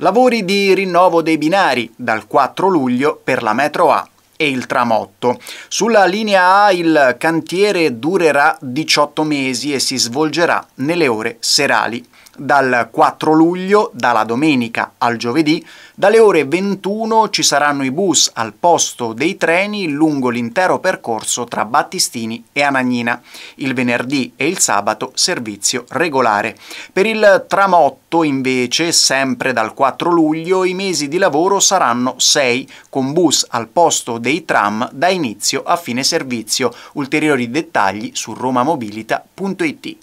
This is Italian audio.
Lavori di rinnovo dei binari dal 4 luglio per la metro A e il tramotto. Sulla linea A il cantiere durerà 18 mesi e si svolgerà nelle ore serali. Dal 4 luglio, dalla domenica al giovedì, dalle ore 21 ci saranno i bus al posto dei treni lungo l'intero percorso tra Battistini e Anagnina. Il venerdì e il sabato servizio regolare. Per il tramotto, invece, sempre dal 4 luglio, i mesi di lavoro saranno 6, con bus al posto dei tram da inizio a fine servizio. Ulteriori dettagli su romamobilita.it.